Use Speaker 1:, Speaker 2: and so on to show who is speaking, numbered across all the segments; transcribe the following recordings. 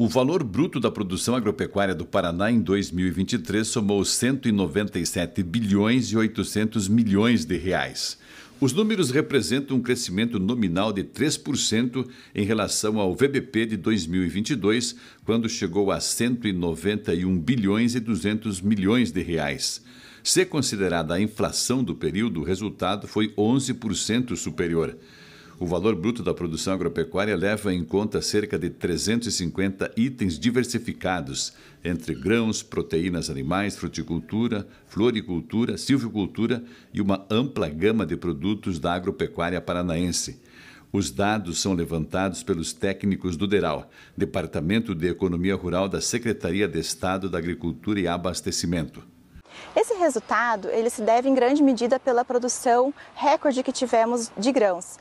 Speaker 1: O valor bruto da produção agropecuária do Paraná em 2023 somou 197 bilhões e 800 milhões de reais. Os números representam um crescimento nominal de 3% em relação ao VBP de 2022, quando chegou a 191 bilhões e 200 milhões de reais. Se considerada a inflação do período, o resultado foi 11% superior. O valor bruto da produção agropecuária leva em conta cerca de 350 itens diversificados, entre grãos, proteínas animais, fruticultura, floricultura, silvicultura e uma ampla gama de produtos da agropecuária paranaense. Os dados são levantados pelos técnicos do DERAL, Departamento de Economia Rural da Secretaria de Estado da Agricultura e Abastecimento.
Speaker 2: Esse resultado ele se deve em grande medida pela produção recorde que tivemos de grãos.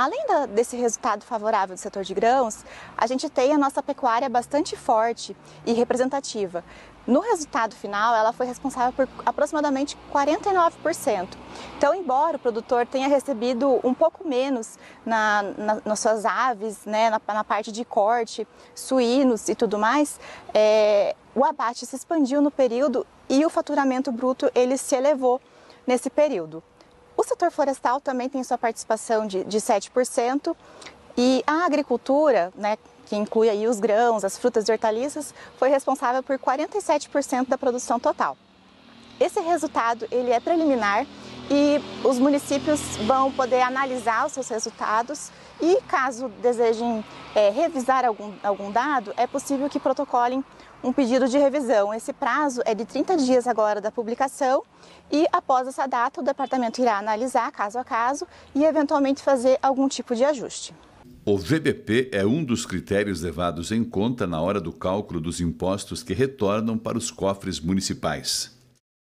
Speaker 2: Além da, desse resultado favorável do setor de grãos, a gente tem a nossa pecuária bastante forte e representativa. No resultado final, ela foi responsável por aproximadamente 49%. Então, embora o produtor tenha recebido um pouco menos na, na, nas suas aves, né, na, na, parte de corte, suínos e tudo mais, é, o abate se expandiu no período e o faturamento bruto ele se elevou nesse período setor florestal também tem sua participação de, de 7%. E a agricultura, né, que inclui aí os grãos, as frutas e hortaliças, foi responsável por 47% da produção total. Esse resultado ele é preliminar e os municípios vão poder analisar os seus resultados e caso desejem é, revisar algum, algum dado, é possível que protocolem um pedido de revisão. Esse prazo é de 30 dias agora da publicação e após essa data o departamento irá analisar caso a caso e eventualmente fazer algum tipo de ajuste.
Speaker 1: O VBP é um dos critérios levados em conta na hora do cálculo dos impostos que retornam para os cofres municipais.